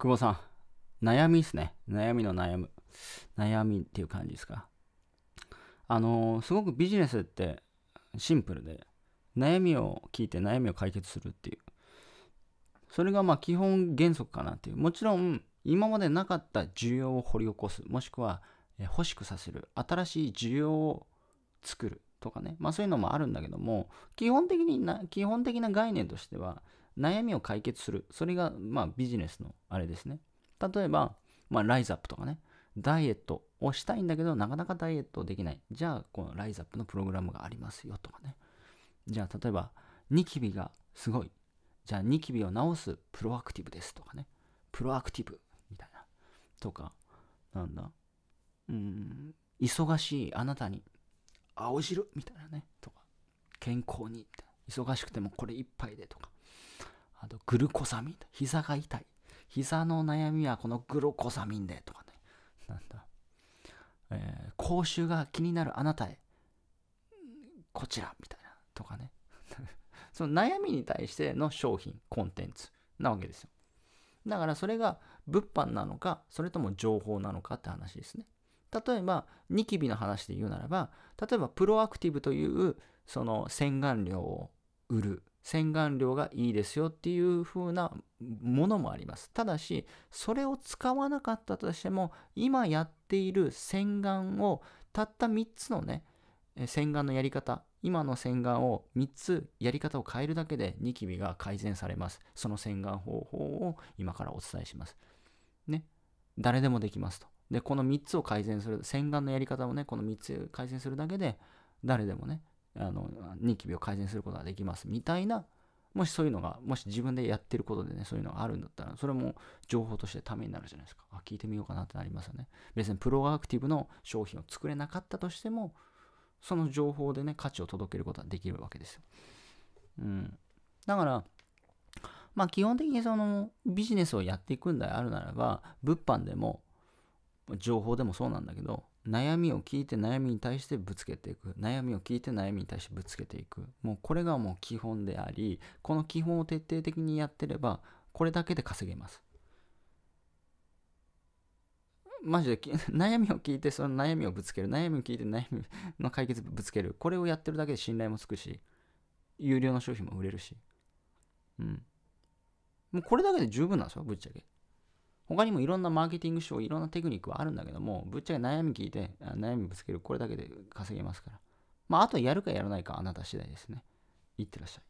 久保さん、悩みですね。悩みの悩む。悩みっていう感じですか。あのー、すごくビジネスってシンプルで、悩みを聞いて悩みを解決するっていう。それがまあ基本原則かなっていう。もちろん、今までなかった需要を掘り起こす。もしくは、欲しくさせる。新しい需要を作る。とかね。まあそういうのもあるんだけども、基本的にな、基本的な概念としては、悩みを解決する。それが、まあ、ビジネスのあれですね。例えば、まあ、ライズアップとかね。ダイエットをしたいんだけど、なかなかダイエットできない。じゃあ、このライズアップのプログラムがありますよとかね。じゃあ、例えば、ニキビがすごい。じゃあ、ニキビを治すプロアクティブですとかね。プロアクティブみたいな。とか、なんだ。うん、忙しいあなたに青汁みたいなね。とか、健康に忙しくてもこれ一杯でとか。あとグルコサミン膝が痛い膝の悩みはこのグルコサミンでとかねなんだ、えー、口臭が気になるあなたへこちらみたいなとかね その悩みに対しての商品コンテンツなわけですよだからそれが物販なのかそれとも情報なのかって話ですね例えばニキビの話で言うならば例えばプロアクティブというその洗顔料を売る洗顔料がいいですよっていう風なものもあります。ただし、それを使わなかったとしても、今やっている洗顔をたった3つのね、洗顔のやり方、今の洗顔を3つやり方を変えるだけでニキビが改善されます。その洗顔方法を今からお伝えします。ね。誰でもできますと。で、この3つを改善する、洗顔のやり方をね、この3つ改善するだけで、誰でもね、あのニキビを改善することができますみたいなもしそういうのがもし自分でやってることでねそういうのがあるんだったらそれも情報としてためになるじゃないですかあ聞いてみようかなってなりますよね別にプロアクティブの商品を作れなかったとしてもその情報でね価値を届けることができるわけですようんだからまあ基本的にそのビジネスをやっていくんであるならば物販でも情報でもそうなんだけど悩みを聞いて悩みに対してぶつけていく悩みを聞いて悩みに対してぶつけていくもうこれがもう基本でありこの基本を徹底的にやってればこれだけで稼げますマジで 悩みを聞いてその悩みをぶつける悩みを聞いて悩みの解決ぶつけるこれをやってるだけで信頼もつくし有料の商品も売れるしうんもうこれだけで十分なんですよぶっちゃけ他にもいろんなマーケティング書、法、いろんなテクニックはあるんだけども、ぶっちゃけ悩み聞いて、悩みぶつける、これだけで稼げますから。まあ、あとはやるかやらないかあなた次第ですね。いってらっしゃい。